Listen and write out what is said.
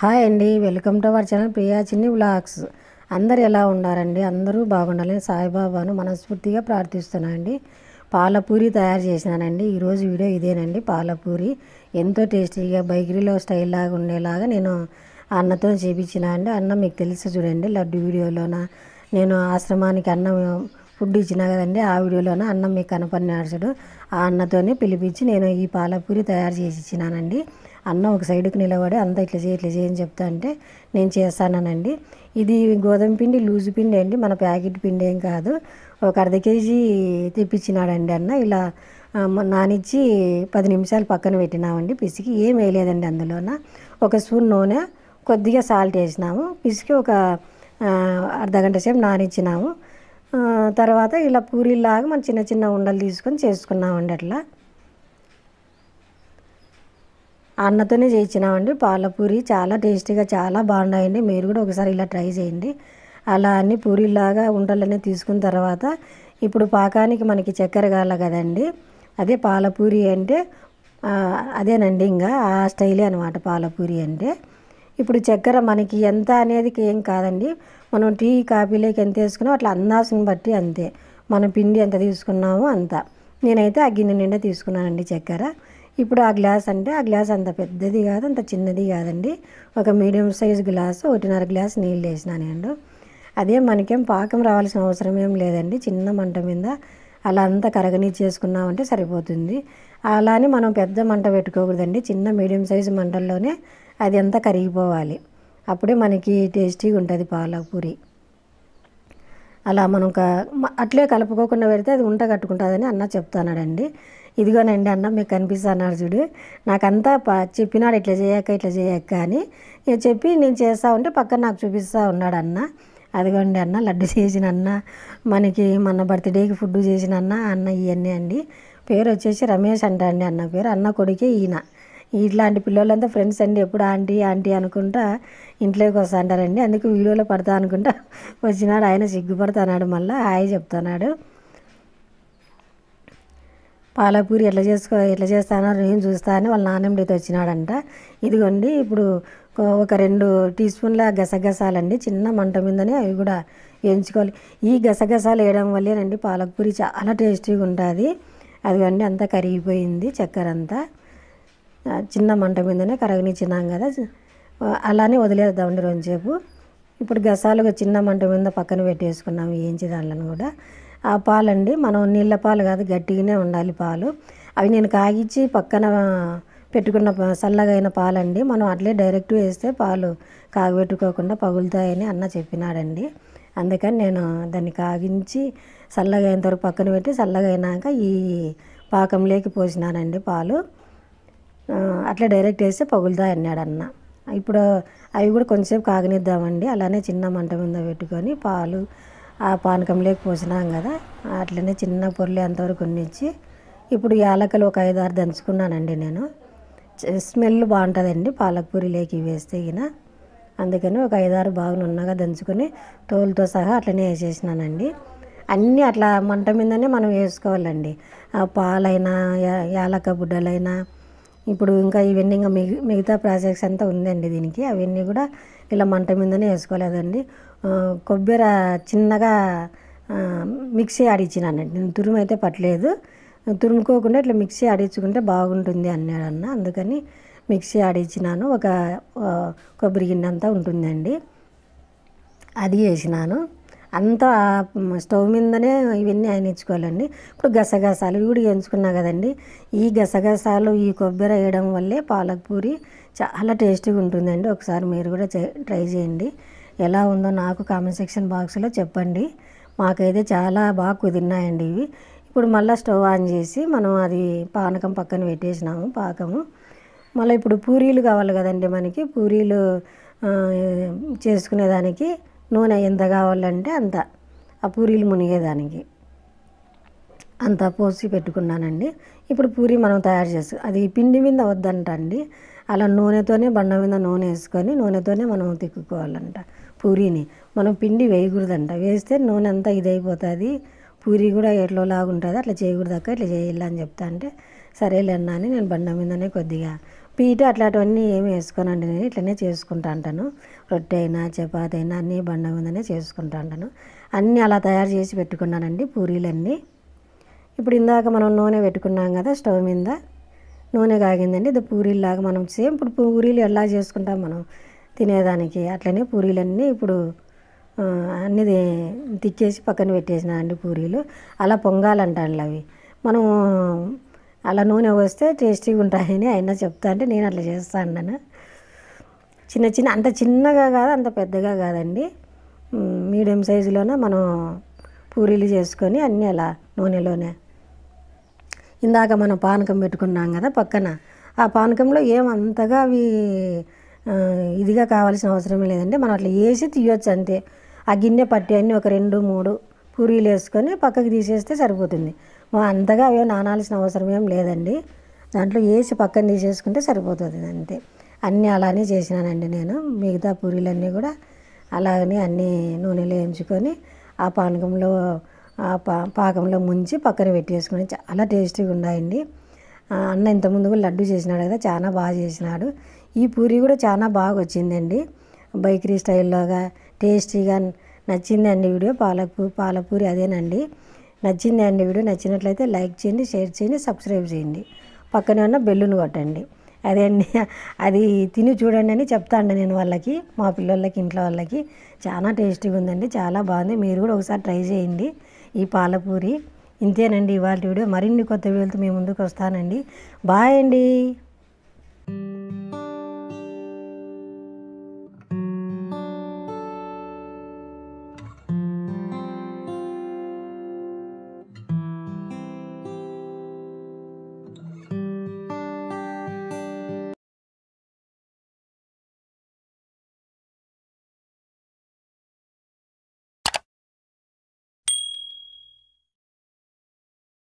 hi అండి welcome to our channel Priya Chinni vlogs అందరు ఎలా ఉన్నారండి అందరూ బాగుండాలని సాయిబాబాను మనస్ఫూర్తిగా ప్రార్థిస్తున్నాను అండి పాలపూరి తయారు చేసినానండి ఈరోజు వీడియో ఇదేనండి పాలపూరి ఎంతో టేస్టీగా బైకరీలో స్టైల్ లాగా ఉండేలాగా నేను అన్నతో చేపించిన అండి అన్నం మీకు తెలుసు చూడండి లడ్డు వీడియోలోన నేను ఆశ్రమానికి అన్నం ఫుడ్ ఇచ్చినా కదండి ఆ వీడియోలోన అన్నం మీకు కనపడినాడు ఆ అన్నతోనే పిలిపించి నేను ఈ పాలపూరి తయారు చేసి ఇచ్చినానండి అన్న ఒక సైడ్కి నిలబడి అంత ఇట్లా చేయి ఇట్లా చేయని చెప్తా అంటే నేను చేస్తానండి ఇది గోధుమ పిండి లూజు పిండి అండి మన ప్యాకెట్ పిండి ఏం కాదు ఒక అర్ధ కేజీ తెప్పించినాడండి అన్న ఇలా నానిచ్చి పది నిమిషాలు పక్కన పెట్టినామండి పిసికి ఏం వేయలేదండి అందులోన ఒక స్పూన్ నూనె కొద్దిగా సాల్ట్ వేసినాము పిసికి ఒక అర్ధ గంట సేపు నానిచ్చినాము తర్వాత ఇలా పూరీలాగా మనం చిన్న చిన్న ఉండలు తీసుకొని చేసుకున్నామండి అట్లా అన్నతోనే చేయించినామండి పాలపూరి చాలా టేస్టీగా చాలా బాగున్నాయండి మీరు కూడా ఒకసారి ఇలా ట్రై చేయండి అలా అన్ని పూరిలాగా ఉండలనే తీసుకున్న తర్వాత ఇప్పుడు పాకానికి మనకి చక్కెర కాల కదండి అదే పాలపూరి అంటే అదేనండి ఇంకా ఆ స్టైలే అనమాట పాలపూరి అంటే ఇప్పుడు చక్కెర మనకి ఎంత అనేది ఏం కాదండి మనం టీ కాఫీలోకి ఎంత వేసుకున్నాం అట్లా అందాసుని బట్టి అంతే మనం పిండి ఎంత తీసుకున్నామో అంత నేనైతే ఆ గిన్నె నిండా తీసుకున్నానండి చక్కెర ఇప్పుడు ఆ గ్లాస్ అంటే ఆ గ్లాస్ అంత పెద్దది కాదు అంత చిన్నది కాదండి ఒక మీడియం సైజ్ గ్లాసు ఒకటిన్నర గ్లాస్ నీళ్ళు వేసినాను అండి అదే మనకేం పాకం రావాల్సిన అవసరం ఏం లేదండి చిన్న మంట మీద అలా అంతా కరగనీ చేసుకున్నామంటే సరిపోతుంది అలానే మనం పెద్ద మంట పెట్టుకోకూడదండి చిన్న మీడియం సైజు మంటల్లోనే అది అంతా కరిగిపోవాలి అప్పుడే మనకి టేస్టీగా ఉంటుంది పూరి అలా మనం అట్లే కలుపుకోకుండా పెడితే అది ఉంట కట్టుకుంటుందని అన్న చెప్తానాడండి ఇదిగోనండి అన్న మీకు కనిపిస్తాను చూడు నాకంతా చెప్పినాడు ఇట్లా చేయక ఇట్లా చేయక్క అని చెప్పి నేను చేస్తా ఉంటే పక్కన నాకు చూపిస్తూ ఉన్నాడు అన్న అదిగోండి అన్న లడ్డు చేసిన అన్న మనకి మన బర్త్డేకి ఫుడ్ చేసిన అన్న అన్న ఇవన్నీ అండి పేరు వచ్చేసి రమేష్ అంట అండి అన్న పేరు అన్న కొడుకే ఈయన ఇట్లాంటి పిల్లలంతా ఫ్రెండ్స్ అండి ఎప్పుడు ఆంటీ ఆంటీ అనుకుంటా ఇంట్లోకి అంటారండి అందుకు వీడియోలో పడతా అనుకుంటా వచ్చినాడు ఆయన సిగ్గుపడుతున్నాడు మళ్ళీ హాయ్ చెప్తున్నాడు పాలపూరి ఎట్లా చేసుకో ఎట్లా చేస్తానో నేను చూస్తాను వాళ్ళ నాన్నమ్మడితో వచ్చినాడంట ఇదిగోండి ఇప్పుడు ఒక రెండు టీ స్పూన్ల గసగసాలండి చిన్న మంట మీదనే అవి కూడా వేయించుకోవాలి ఈ గసగసాలు వేయడం వల్లేనండి పాలకపూరి చాలా టేస్టీగా ఉంటుంది అదిగోండి అంతా కరిగిపోయింది చక్కెర అంతా చిన్న మంట మీదనే కరగనిచ్చినాం కదా అలానే వదిలేద్దామండి రెండుసేపు ఇప్పుడు గసాలుగా చిన్న మంట మీద పక్కన పెట్టేసుకున్నాం వేయించి దాంట్లో కూడా ఆ పాలండి మనం నీళ్ళ పాలు కాదు గట్టిగానే ఉండాలి పాలు అవి నేను కాగించి పక్కన పెట్టుకున్న సల్లగైన పాలండి మనం అట్లే డైరెక్ట్ వేస్తే పాలు కాగబెట్టుకోకుండా పగులుతాయని అన్న చెప్పినాడండి అందుకని నేను దాన్ని కాగించి చల్లగా తరపు పక్కన పెట్టి చల్లగా ఈ పాకంలోకి పోసినానండి పాలు అట్లా డైరెక్ట్ వేస్తే పగులుతాయి అన్నాడు అన్న ఇప్పుడు అవి కూడా కొంచెంసేపు కాగనిద్దామండి అలానే చిన్న మంట మీద పెట్టుకొని పాలు ఆ పానకంలోకి పోసినాం కదా అట్లనే చిన్న పొరలు ఎంతవరకు ఉన్నిచ్చి ఇప్పుడు యాలకలు ఒక ఐదు ఆరు దంచుకున్నానండి నేను స్మెల్ బాగుంటుందండి పాలకపూరిలోకి వేస్తే గిన అందుకని ఒక ఐదారు బాగులు ఉన్నగా దంచుకొని తోలుతో సహా అట్లనే వేసేసినానండి అన్నీ అట్లా మంట మీదనే మనం వేసుకోవాలండి పాలైనా యాలక బుడ్డలైనా ఇప్పుడు ఇంకా ఇవన్నీ ఇంకా మిగి మిగతా ప్రాజెక్ట్స్ అంతా ఉందండి దీనికి అవన్నీ కూడా ఇలా మంట మీదనే వేసుకోలేదండి కొబ్బరి చిన్నగా మిక్సీ ఆడించినానండి నేను తురుము అయితే పట్టలేదు తురుముకోకుండా ఇట్లా మిక్సీ ఆడించుకుంటే బాగుంటుంది అన్నాడన్న అందుకని మిక్సీ ఆడించినాను ఒక కొబ్బరి గిన్నె అంతా ఉంటుందండి అది వేసినాను అంతా స్టవ్ మీదనే ఇవన్నీ ఆయన ఎంచుకోవాలండి ఇప్పుడు గసగసాలు ఇవి కూడా ఎంచుకున్నా కదండి ఈ గసగసాలు ఈ కొబ్బరి వేయడం వల్లే పాలక్ పూరి చాలా టేస్టీగా ఉంటుందండి ఒకసారి మీరు కూడా ట్రై చేయండి ఎలా ఉందో నాకు కామెంట్ సెక్షన్ బాక్స్లో చెప్పండి మాకైతే చాలా బాగా కుదిరినాయండి ఇవి ఇప్పుడు మళ్ళీ స్టవ్ ఆన్ చేసి మనం అది పానకం పక్కన పెట్టేసినాము పాకము మళ్ళీ ఇప్పుడు పూరీలు కావాలి కదండి మనకి పూరీలు చేసుకునేదానికి నూనె ఎంత కావాలంటే అంత ఆ పూరీలు మునిగేదానికి అంత పోసి పెట్టుకున్నానండి ఇప్పుడు పూరి మనం తయారు చేసు అది పిండి మీద వద్దంటండి అలా నూనెతోనే బండ మీద నూనె వేసుకొని నూనెతోనే మనం తిక్కుకోవాలంట పూరీని మనం పిండి వేయకూడదంట వేస్తే నూనె అంతా ఇదైపోతుంది పూరి కూడా ఎట్లో లాగుంటుంది అట్లా చేయకూడదక్క ఇట్లా చేయాలని చెప్తా అంటే సరేలే అన్నా అని నేను బండ మీదనే కొద్దిగా పీట అట్లాంటివన్నీ ఏమి అండి నేను ఇట్లనే చేసుకుంటా అంటాను రొట్టె అయినా చపాతి అయినా అన్నీ బండ మీదనే చేసుకుంటా అంటాను అన్నీ అలా తయారు చేసి పెట్టుకున్నానండి పూరీలన్నీ ఇప్పుడు ఇందాక మనం నూనె పెట్టుకున్నాం కదా స్టవ్ మీద నూనె కాగిందండి ఇది పూరీలాగా మనం సేమ్ ఇప్పుడు పూరీలు ఎలా చేసుకుంటాం మనం తినేదానికి అట్లనే పూరీలన్నీ ఇప్పుడు అన్నిది తిక్కేసి పక్కన పెట్టేసినా అండి పూరీలు అలా పొంగాలంటాండి అవి మనం అలా నూనె పోస్తే టేస్టీగా ఉంటాయని అయినా చెప్తా అంటే నేను అట్లా చేస్తాను నేను చిన్న చిన్న అంత చిన్నగా కాదు అంత పెద్దగా కాదండి మీడియం సైజులోనే మనం పూరీలు చేసుకొని అన్నీ అలా నూనెలోనే ఇందాక మనం పానకం పెట్టుకున్నాం కదా పక్కన ఆ పానకంలో ఏమంతగా అవి ఇదిగా కావాల్సిన అవసరం లేదండి మనం అట్లా వేసి తీయొచ్చు అంతే ఆ గిన్నె పట్టి అన్నీ ఒక రెండు మూడు పూరీలు వేసుకొని పక్కకి తీసేస్తే సరిపోతుంది అంతగా అవి నానాల్సిన అవసరం ఏం లేదండి దాంట్లో వేసి పక్కన తీసేసుకుంటే సరిపోతుంది అంతే అన్నీ అలానే చేసినానండి నేను మిగతా పూరీలన్నీ కూడా అలాగనే అన్నీ నూనెలో వేయించుకొని ఆ పానకంలో ఆ పా పాకంలో ముంచి పక్కన పెట్టేసుకుని చాలా టేస్టీగా ఉన్నాయండి అన్న ఇంతకుముందు కూడా లడ్డు చేసినాడు కదా చాలా బాగా చేసినాడు ఈ పూరి కూడా చాలా బాగా వచ్చిందండి బైకరీ స్టైల్లోగా టేస్టీగా నచ్చిందండి వీడియో పాలకూ పాలపూరి అదేనండి నచ్చింది అండి వీడియో నచ్చినట్లయితే లైక్ చేయండి షేర్ చేయండి సబ్స్క్రైబ్ చేయండి పక్కనే ఉన్న బెల్లును కొట్టండి అదే అండి అది తిని చూడండి అని చెప్తా అండి నేను వాళ్ళకి మా పిల్లలకి ఇంట్లో వాళ్ళకి చాలా టేస్టీగా ఉందండి చాలా బాగుంది మీరు కూడా ఒకసారి ట్రై చేయండి ఈ పాలపూరి ఇంతేనండి ఇవాళ వీడియో మరిన్ని కొత్త వీడియోలతో మీ ముందుకు వస్తానండి బాయ్ అండి